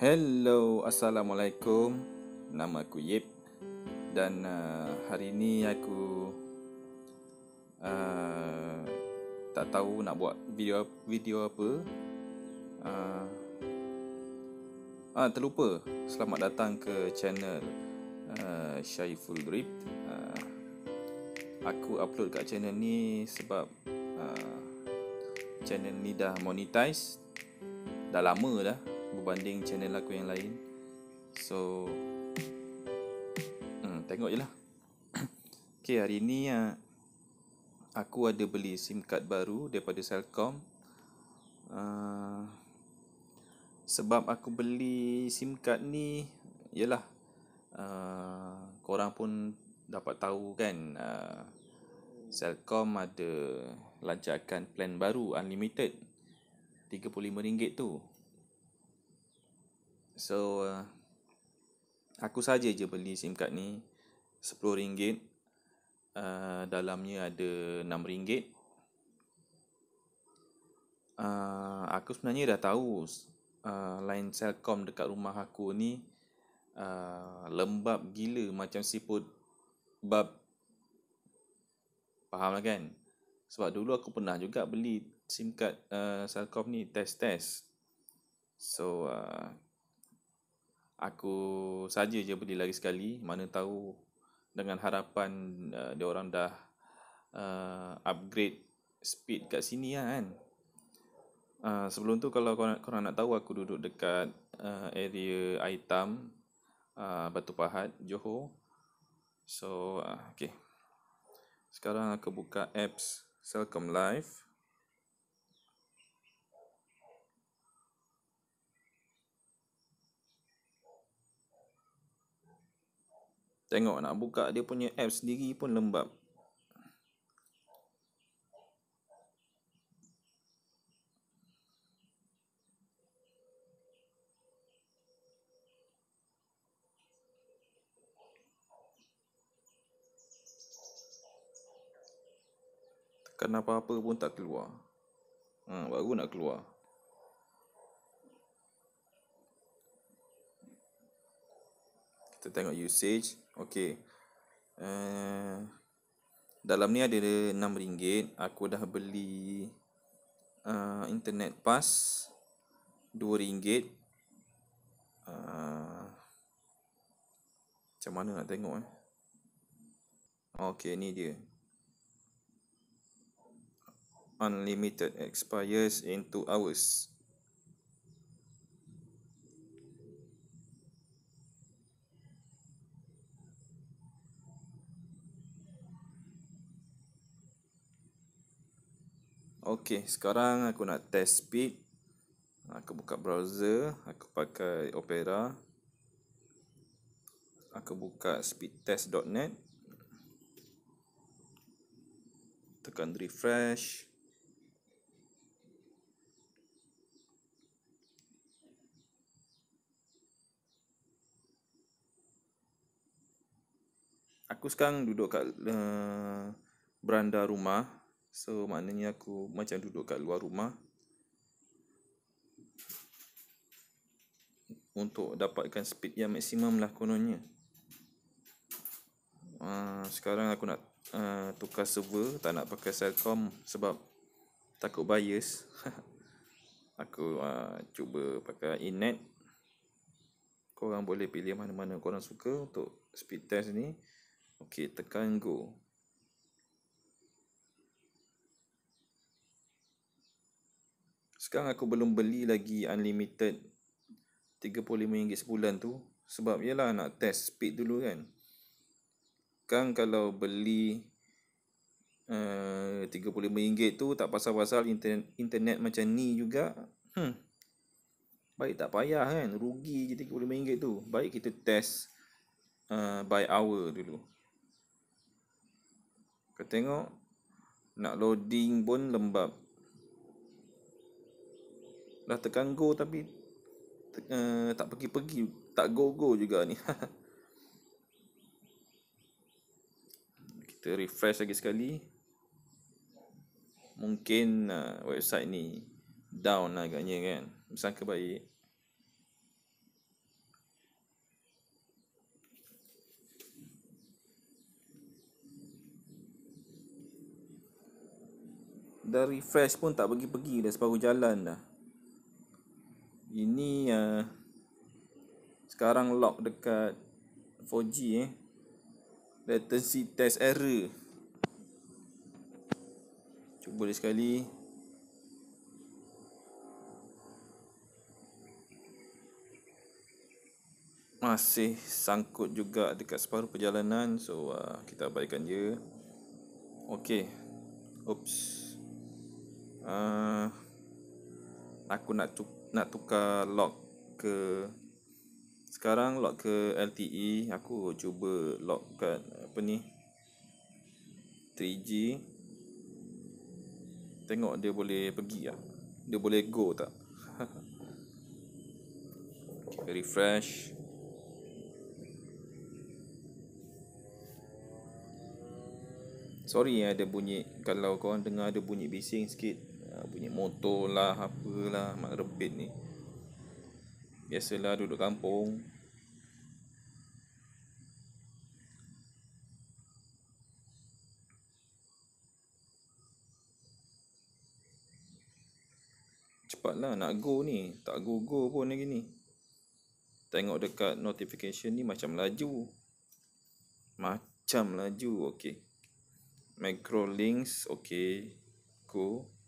Hello, Assalamualaikum Nama aku Yip Dan uh, hari ni aku uh, Tak tahu nak buat video video apa uh, Ah Terlupa, selamat datang ke channel uh, Syaiful Grip uh, Aku upload kat channel ni sebab uh, Channel ni dah monetize Dah lama dah berbanding channel aku yang lain so hmm, tengok je lah ok hari ni ah, aku ada beli sim card baru daripada Selcom. uh, sebab aku beli sim card ni yelah uh, korang pun dapat tahu kan uh, Celcom ada lancarkan plan baru unlimited RM35 tu So uh, aku saja je beli SIM card ni RM10 uh, dalamnya ada RM6. Uh, aku sebenarnya dah tahu uh, line Cellcom dekat rumah aku ni uh, lembab gila macam siput bab faham lah kan sebab dulu aku pernah juga beli SIM card uh, Celcom ni test-test so uh, aku saja je beli lagi sekali mana tahu dengan harapan uh, dia orang dah uh, upgrade speed kat sini lah kan uh, sebelum tu kalau korang, korang nak tahu aku duduk dekat uh, area Aitam uh, Batu Pahat Johor so uh, ah, okey sekarang aku buka apps Selcom Live Tengok nak buka dia punya app sendiri pun lembab. Tekan apa-apa pun tak keluar. Ha, baru nak keluar. Kita tengok usage. Okey. Uh, dalam ni ada RM6. Aku dah beli uh, internet pass RM2. Uh, eh, macam mana nak tengok eh? Okey, ni dia. Unlimited expires in 2 hours. Okey, sekarang aku nak test speed. Aku buka browser, aku pakai Opera. Aku buka speedtest.net. Tekan refresh. Aku sekarang duduk kat uh, beranda rumah. So maknanya aku macam duduk kat luar rumah Untuk dapatkan speed yang maksimum lah kononnya uh, Sekarang aku nak uh, tukar server Tak nak pakai Cellcom sebab takut bias Aku uh, cuba pakai Inet Korang boleh pilih mana-mana korang suka untuk speed test ni okey tekan go sekarang aku belum beli lagi unlimited 35 ringgit sebulan tu sebab ialah nak test speed dulu kan kan kalau beli uh, eh, 35 ringgit tu tak pasal-pasal internet, internet macam ni juga hmm baik tak payah kan rugi je 35 ringgit tu baik kita test uh, by hour dulu kau tengok nak loading pun lembab dah tekan go tapi uh, tak pergi-pergi tak go-go juga ni kita refresh lagi sekali mungkin uh, website ni down lah agaknya kan sangka baik dari refresh pun tak pergi-pergi dah separuh jalan dah ini uh, sekarang lock dekat 4G eh latency test error cuba lagi sekali masih sangkut juga dekat separuh perjalanan so uh, kita abaikan dia okey oops uh, aku nak cukup nak tukar lock ke sekarang lock ke LTE aku cuba lock kat apa ni 3G tengok dia boleh pergi tak dia boleh go tak okay, refresh sorry ada bunyi kalau korang dengar ada bunyi bising sikit punya motor lah apalah mak rebit ni biasalah duduk kampung cepatlah nak go ni tak go-go pun lagi ni tengok dekat notification ni macam laju macam laju okay. macro links okay, go cool.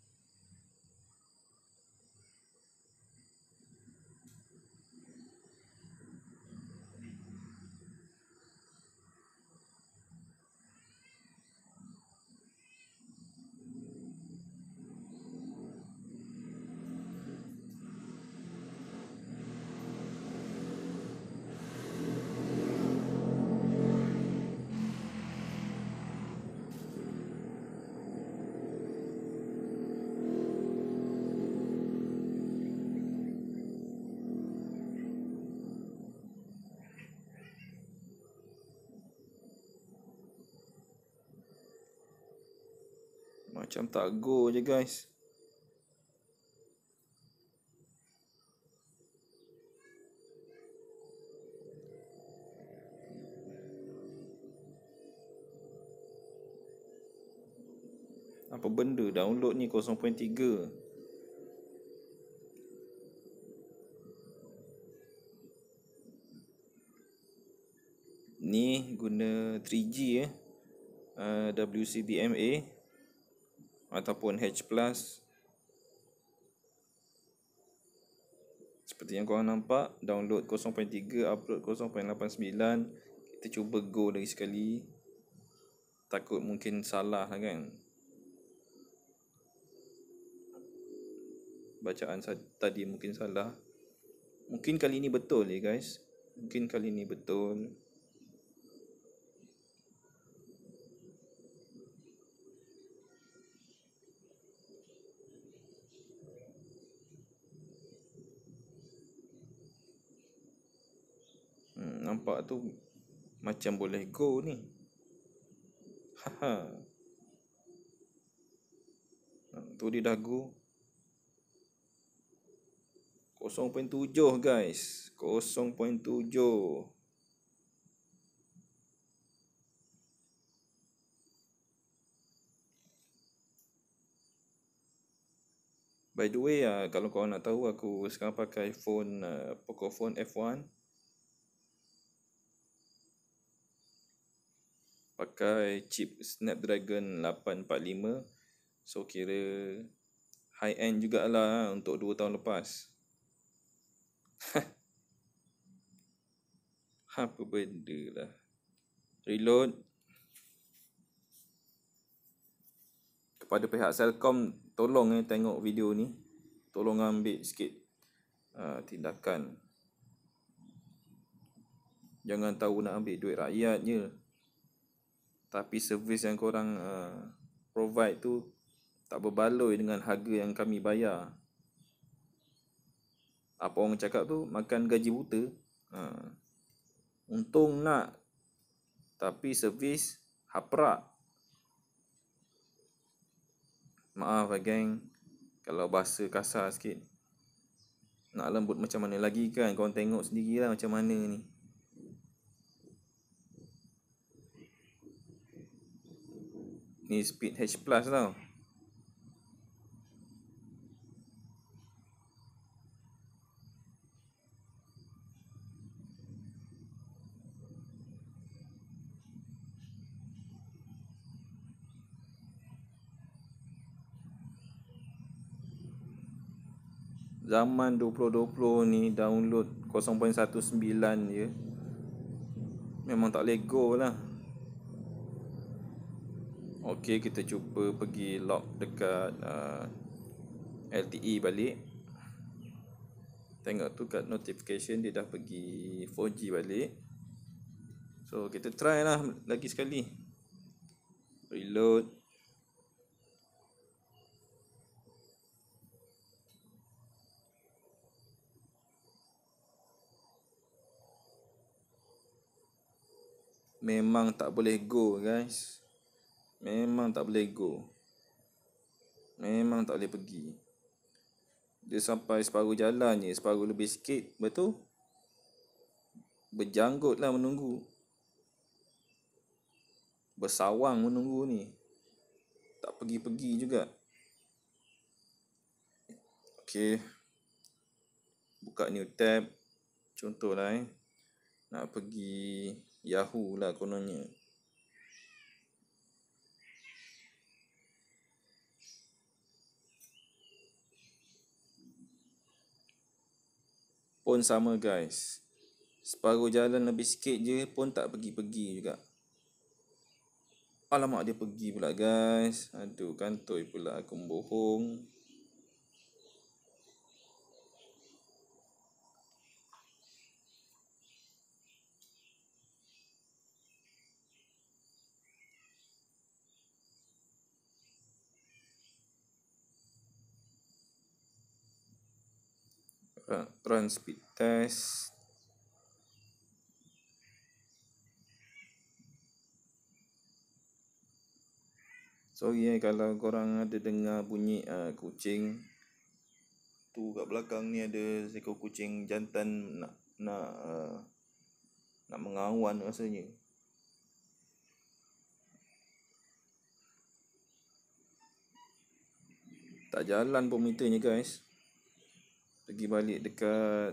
Macam tak go je guys Apa benda download ni 0.3 ni guna 3G eh uh, eh, WCDMA ataupun H+. Seperti yang korang nampak, download 0.3, upload 0.89. Kita cuba go lagi sekali. Takut mungkin salah lah kan. Bacaan tadi mungkin salah. Mungkin kali ini betul ya guys. Mungkin kali ini betul. nampak tu macam boleh go ni. Ha. Tu dia dah go. 0.7 guys. 0.7. By the way, uh, kalau kau nak tahu aku sekarang pakai phone uh, ah, Poco phone F1 pakai chip Snapdragon 845 so kira high end jugalah ah, untuk 2 tahun lepas ha apa benda lah reload kepada pihak selcom, tolong eh tengok video ni tolong ambil sikit uh, tindakan jangan tahu nak ambil duit rakyat je tapi servis yang korang uh, provide tu tak berbaloi dengan harga yang kami bayar apa orang cakap tu makan gaji buta uh, untung nak tapi servis haprak maaf lah geng kalau bahasa kasar sikit nak lembut macam mana lagi kan kau tengok sendiri lah macam mana ni ni speed H plus tau zaman 2020 ni download 0.19 je memang tak lego lah Okey kita cuba pergi log dekat uh, LTE balik. Tengok tu kat notification dia dah pergi 4G balik. So kita try lah lagi sekali. Reload. Memang tak boleh go guys. Memang tak boleh go Memang tak boleh pergi Dia sampai separuh jalan je Separuh lebih sikit Betul? Berjanggut lah menunggu Bersawang menunggu ni Tak pergi-pergi juga Okay Buka new tab Contoh lah eh Nak pergi Yahoo lah kononnya pun sama guys separuh jalan lebih sikit je pun tak pergi-pergi juga alamak dia pergi pula guys aduh kantoi pula aku bohong run, speed test So yeah, kalau korang ada dengar bunyi uh, kucing Tu kat belakang ni ada seekor kucing jantan nak nak uh, nak mengawan rasanya Tak jalan pun meternya guys pergi balik dekat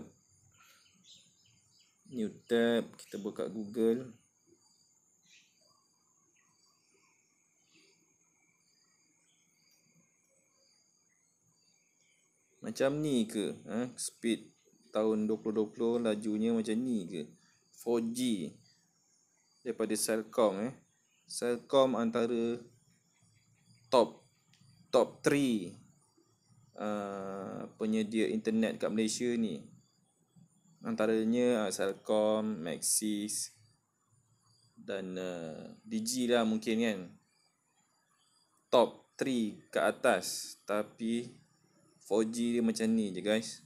new tab kita buka google macam ni ke ha? speed tahun 2020 lajunya macam ni ke 4G daripada Cellcom eh Cellcom antara top top Uh, penyedia internet kat Malaysia ni antaranya Celcom, Maxis dan uh, Digi lah mungkin kan top 3 ke atas tapi 4G dia macam ni je guys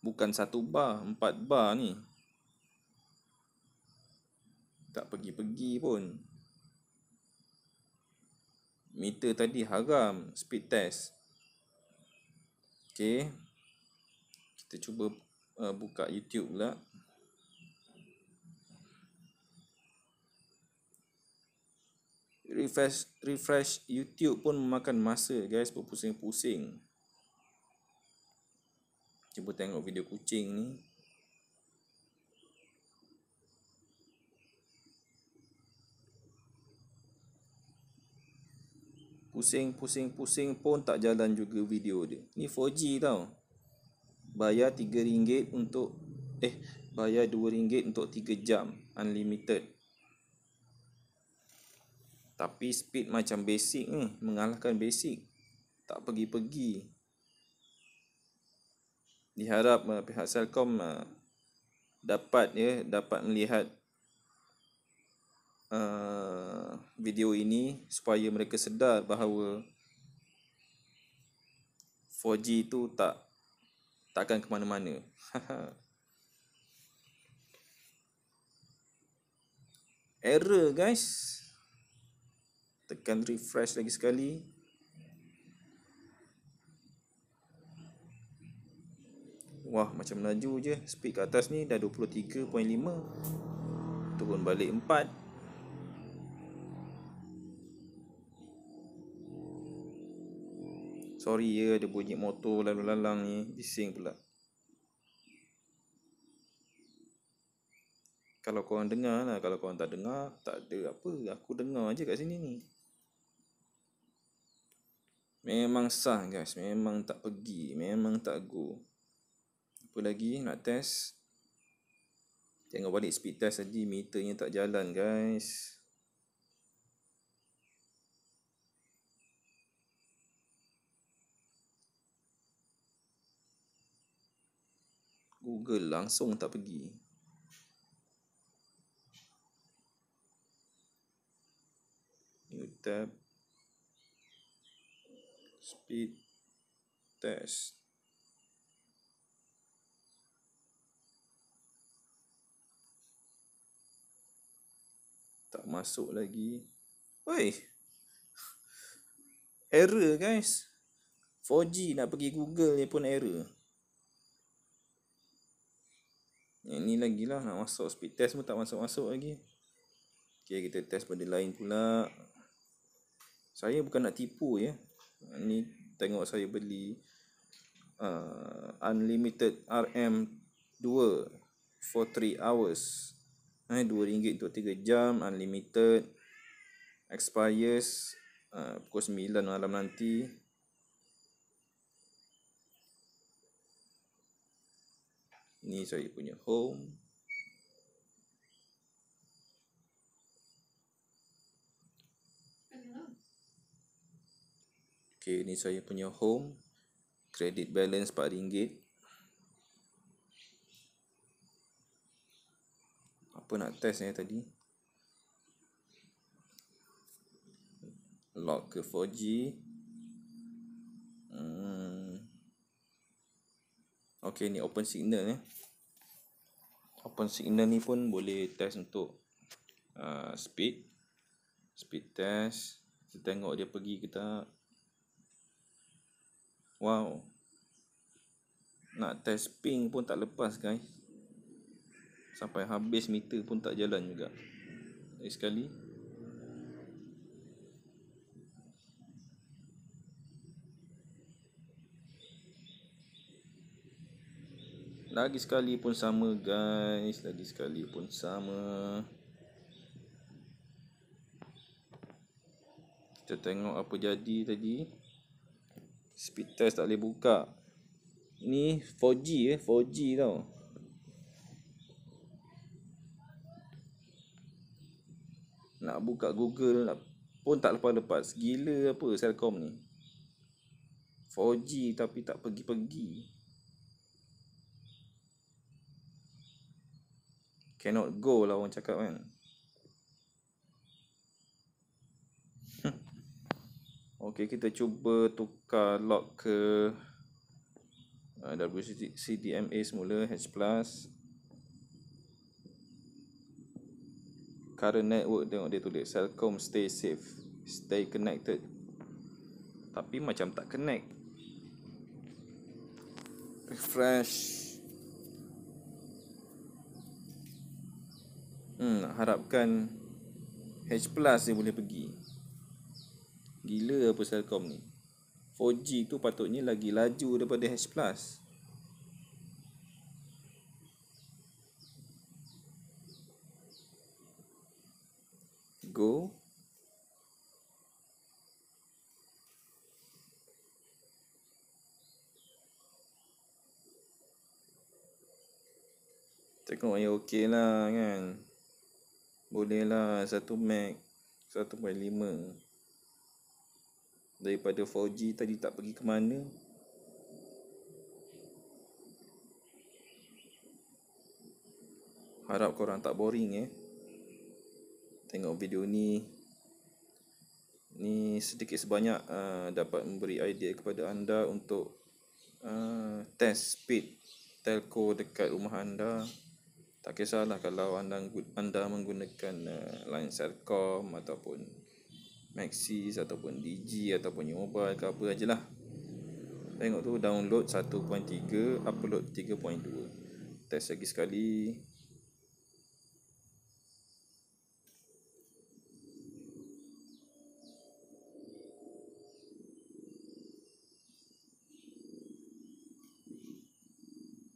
bukan satu bar, empat bar ni tak pergi-pergi pun meter tadi haram speed test ok kita cuba uh, buka youtube pula refresh refresh youtube pun memakan masa guys berpusing-pusing cuba tengok video kucing ni Pusing, pusing, pusing pun tak jalan juga video dia. Ni 4G tau. Bayar RM3 untuk eh bayar RM2 untuk 3 jam unlimited. Tapi speed macam basic hmm, mengalahkan basic. Tak pergi-pergi. Diharap uh, pihak Selcom uh, eh, dapat ya, dapat melihat uh, video ini supaya mereka sedar bahawa 4G itu tak takkan ke mana-mana. Error guys. Tekan refresh lagi sekali. Wah, macam laju je. Speed kat atas ni dah 23.5. Turun balik 4. Sorry ya ada bunyi motor lalu lalang ni bising pula. Kalau kau dengar lah, kalau kau tak dengar, tak ada apa. Aku dengar aje kat sini ni. Memang sah guys, memang tak pergi, memang tak go. Apa lagi nak test? Tengok balik speed test tadi, meternya tak jalan guys. Google langsung tak pergi new tab speed test tak masuk lagi Oi error guys 4G nak pergi Google ni pun error Yang ni lagi lah nak masuk speed test pun tak masuk-masuk lagi Okay kita test pada lain pula Saya bukan nak tipu ya Ni tengok saya beli uh, Unlimited RM 2 For 3 hours eh, RM2 untuk 3 jam Unlimited Expires uh, Pukul 9 malam nanti Ni saya punya home. Okay, ni saya punya home. Credit balance RM4. Apa nak test ni tadi? Lock ke 4G? Hmm. Okey ni open signal ni. Open signal ni pun boleh test untuk uh, speed. Speed test. Kita tengok dia pergi ke tak. Wow. Nak test ping pun tak lepas guys. Sampai habis meter pun tak jalan juga. Sekali sekali. Lagi sekali pun sama guys Lagi sekali pun sama Kita tengok apa jadi tadi Speed test tak boleh buka Ni 4G eh 4G tau Nak buka Google pun tak lepas-lepas Gila apa Selcom ni 4G tapi tak pergi-pergi cannot go lah orang cakap kan Okay kita cuba tukar lock ke eh, WCDMA semula H plus Current network tengok dia tulis Cellcom stay safe Stay connected Tapi macam tak connect Refresh hmm, nak harapkan H plus dia boleh pergi gila apa Celcom ni 4G tu patutnya lagi laju daripada H plus go Tengok yang okey lah kan boleh lah satu Mac 1.5 Daripada 4G tadi tak pergi ke mana Harap korang tak boring eh Tengok video ni Ni sedikit sebanyak uh, dapat memberi idea kepada anda untuk uh, test speed telco dekat rumah anda tak kisahlah kalau anda anda menggunakan uh, line Cellcom ataupun Maxis ataupun Digi ataupun New Mobile ke apa ajalah tengok tu download 1.3 upload 3.2 test lagi sekali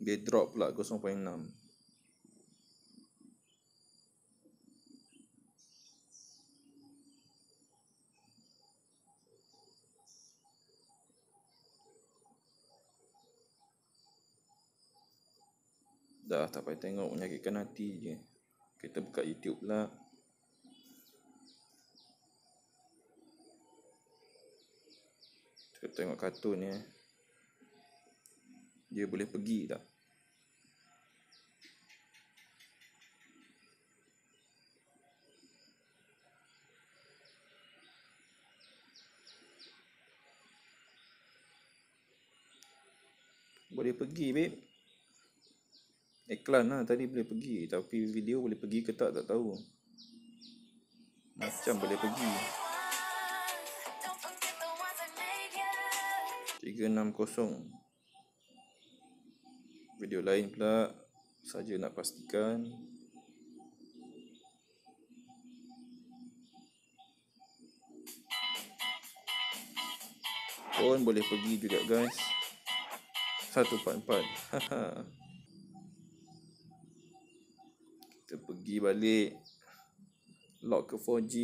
dia drop pula 0.6 tak payah tengok menyakitkan hati je kita buka youtube pula kita tengok kartun ni ya. dia boleh pergi tak boleh pergi babe Iklan lah tadi boleh pergi Tapi video boleh pergi ke tak tak tahu Macam boleh pergi 360 Video lain pula Saja nak pastikan Pun boleh pergi juga guys 144 Haha kita pergi balik lock ke 4G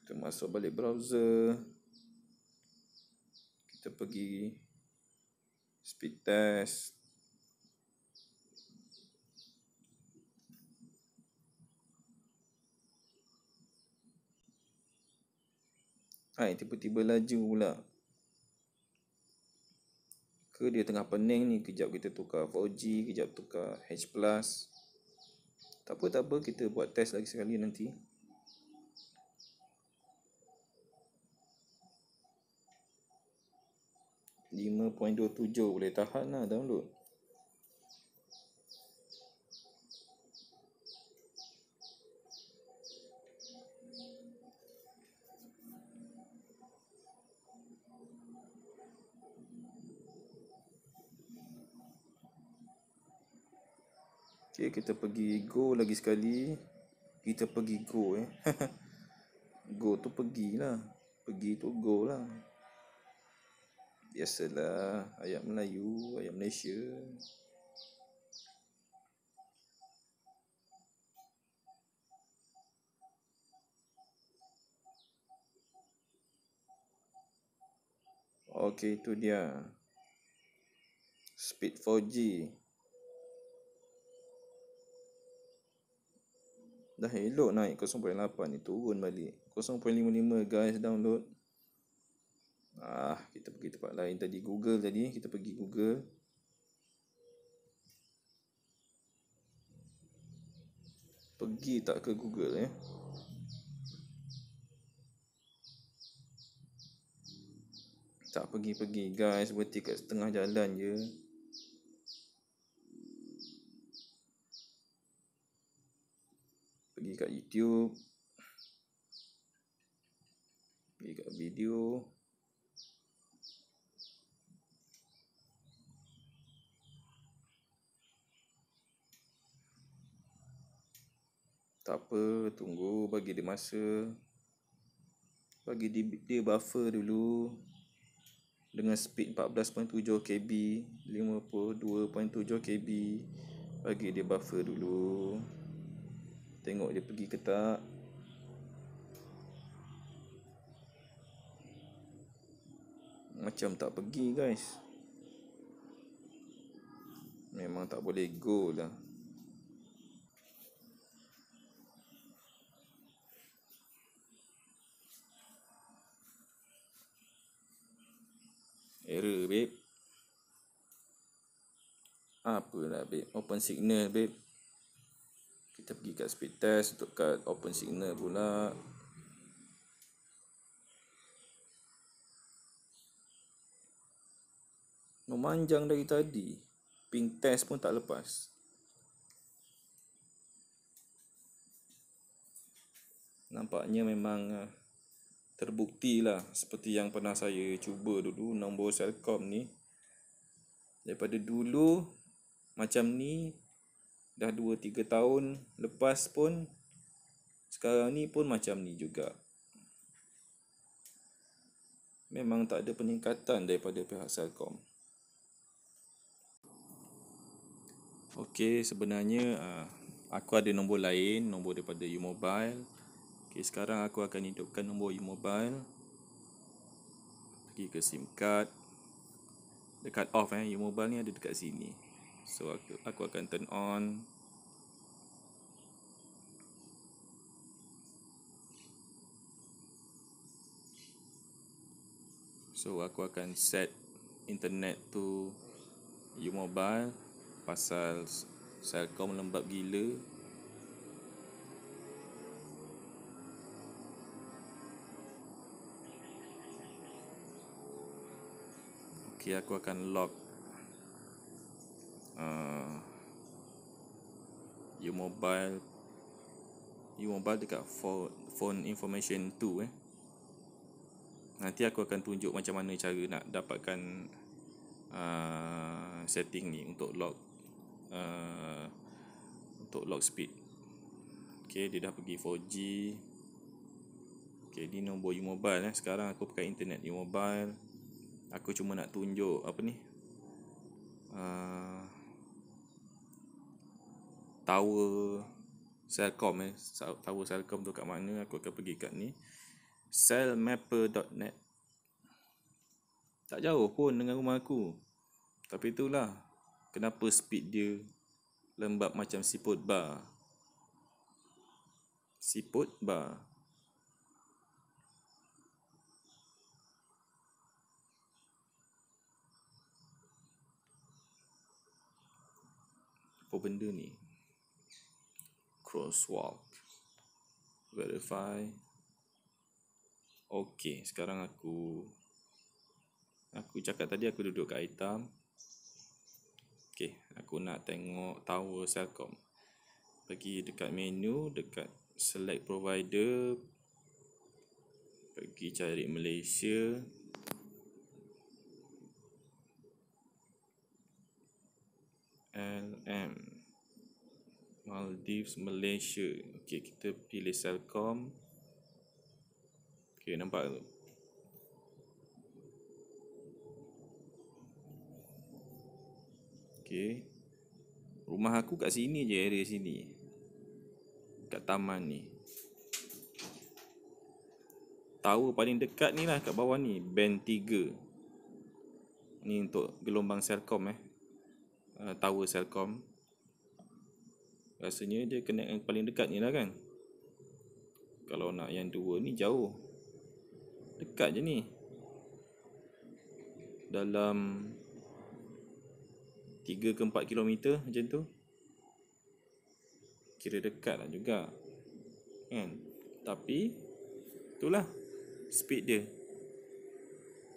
kita masuk balik browser kita pergi speed test Hai, tiba-tiba laju pula ke dia tengah pening ni kejap kita tukar 4G kejap tukar H+ tak apa tak apa kita buat test lagi sekali nanti lima point dua tujuh boleh tahan lah download Okay, kita pergi go lagi sekali. Kita pergi go eh. go tu pergi lah Pergi tu go lah. Biasalah. Ayat Melayu, ayat Malaysia. Okay, tu dia. Speed 4G. dah elok naik 0.8 ni turun balik 0.55 guys download ah kita pergi tempat lain tadi google tadi kita pergi google pergi tak ke google ya tak pergi-pergi guys berarti kat setengah jalan je dekat YouTube pergi dekat video tak apa tunggu bagi dia masa bagi dia, dia buffer dulu dengan speed 14.7 KB 52.7 KB bagi dia buffer dulu Tengok dia pergi ke tak Macam tak pergi guys Memang tak boleh go lah Error babe Apalah babe Open signal babe kita pergi kat speed test untuk kat open signal pula memanjang dari tadi ping test pun tak lepas nampaknya memang ah, terbukti lah, seperti yang pernah saya cuba dulu nombor Celcom ni daripada dulu macam ni dah 2 3 tahun lepas pun sekarang ni pun macam ni juga memang tak ada peningkatan daripada pihak Selcom Okey sebenarnya ah, aku ada nombor lain nombor daripada U Mobile Okey sekarang aku akan hidupkan nombor U Mobile pergi ke SIM card dekat off eh U Mobile ni ada dekat sini so aku, aku akan turn on so aku akan set internet tu you mobile pasal saya kau lembab gila Okay, aku akan lock uh, your mobile your mobile dekat phone, phone information 2 eh. nanti aku akan tunjuk macam mana cara nak dapatkan uh, setting ni untuk log uh, untuk log speed ok dia dah pergi 4G ok ni nombor U-Mobile eh. sekarang aku pakai internet U-Mobile aku cuma nak tunjuk apa ni uh, tower Selcom eh tower Selcom tu kat mana aku akan pergi kat ni cellmapper.net tak jauh pun dengan rumah aku tapi itulah kenapa speed dia lembab macam siput bar siput bar apa benda ni crosswalk. Verify. Okey, sekarang aku aku cakap tadi aku duduk kat item. Okey, aku nak tengok tower Selcom. Pergi dekat menu, dekat select provider. Pergi cari Malaysia. LM Maldives Malaysia ok kita pilih Selcom ok nampak tu ok rumah aku kat sini je area sini kat taman ni tower paling dekat ni lah kat bawah ni band 3 ni untuk gelombang Selcom eh uh, tower Selcom rasanya dia kena yang paling dekat ni lah kan kalau nak yang dua ni jauh dekat je ni dalam tiga ke empat kilometer macam tu kira dekat lah juga kan tapi itulah speed dia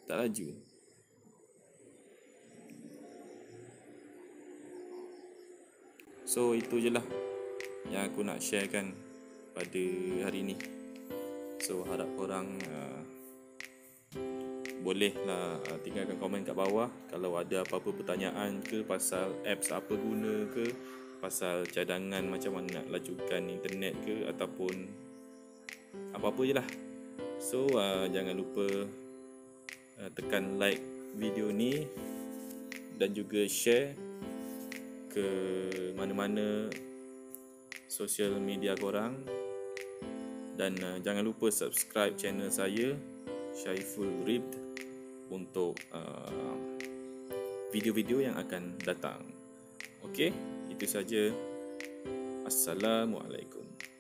tak laju So itu je lah yang aku nak share kan pada hari ni So harap korang uh, bolehlah uh, tinggalkan komen kat bawah Kalau ada apa-apa pertanyaan ke pasal apps apa guna ke Pasal cadangan macam mana nak lajukan internet ke Ataupun apa-apa je lah So uh, jangan lupa uh, tekan like video ni Dan juga share ke mana-mana social media korang dan uh, jangan lupa subscribe channel saya Syaiful Ribd untuk uh, video-video yang akan datang. Okey, itu saja. Assalamualaikum.